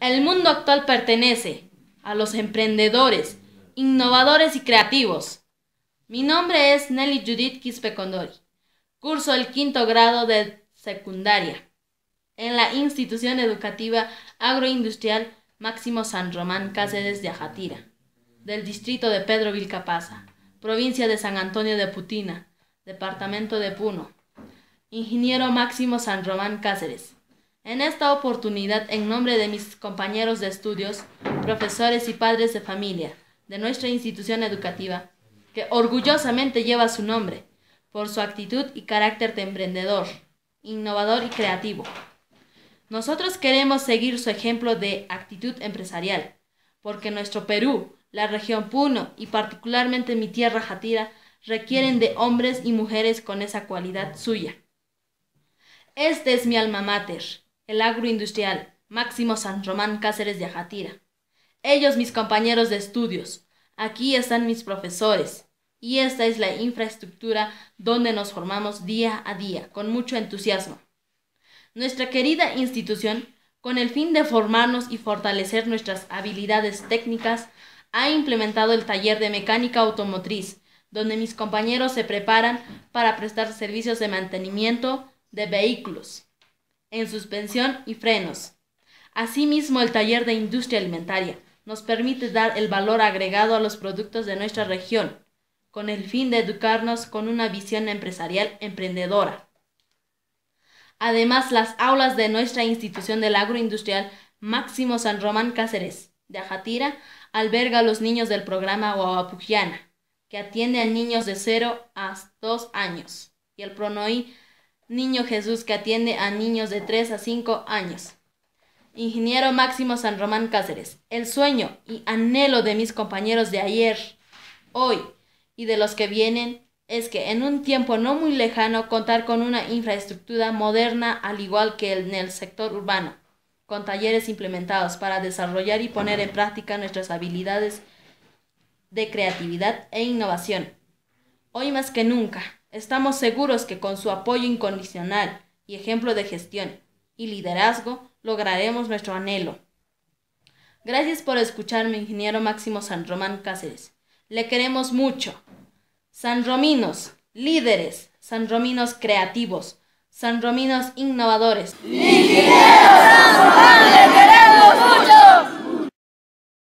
El mundo actual pertenece a los emprendedores, innovadores y creativos. Mi nombre es Nelly Judith Quispe Condori. Curso el quinto grado de secundaria en la institución educativa agroindustrial Máximo San Román Cáceres de Ajatira, del distrito de Pedro Vilcapaza, provincia de San Antonio de Putina, departamento de Puno. Ingeniero Máximo San Román Cáceres. En esta oportunidad, en nombre de mis compañeros de estudios, profesores y padres de familia de nuestra institución educativa, que orgullosamente lleva su nombre, por su actitud y carácter de emprendedor, innovador y creativo. Nosotros queremos seguir su ejemplo de actitud empresarial, porque nuestro Perú, la región Puno y particularmente mi tierra Jatira requieren de hombres y mujeres con esa cualidad suya. Este es mi alma mater, el agroindustrial Máximo San Román Cáceres de Ajatira. Ellos mis compañeros de estudios, aquí están mis profesores, y esta es la infraestructura donde nos formamos día a día, con mucho entusiasmo. Nuestra querida institución, con el fin de formarnos y fortalecer nuestras habilidades técnicas, ha implementado el taller de mecánica automotriz, donde mis compañeros se preparan para prestar servicios de mantenimiento de vehículos en suspensión y frenos. Asimismo, el taller de industria alimentaria nos permite dar el valor agregado a los productos de nuestra región, con el fin de educarnos con una visión empresarial emprendedora. Además, las aulas de nuestra institución del agroindustrial Máximo San Román Cáceres de Ajatira alberga a los niños del programa Guapujiana, que atiende a niños de 0 a 2 años, y el PRONOI Niño Jesús que atiende a niños de 3 a 5 años. Ingeniero Máximo San Román Cáceres, el sueño y anhelo de mis compañeros de ayer, hoy y de los que vienen es que en un tiempo no muy lejano contar con una infraestructura moderna al igual que en el sector urbano, con talleres implementados para desarrollar y poner en práctica nuestras habilidades de creatividad e innovación. Hoy más que nunca, Estamos seguros que con su apoyo incondicional y ejemplo de gestión y liderazgo lograremos nuestro anhelo. Gracias por escucharme, ingeniero Máximo San Román Cáceres. Le queremos mucho. San Rominos, líderes, San Rominos, creativos, San Rominos, innovadores.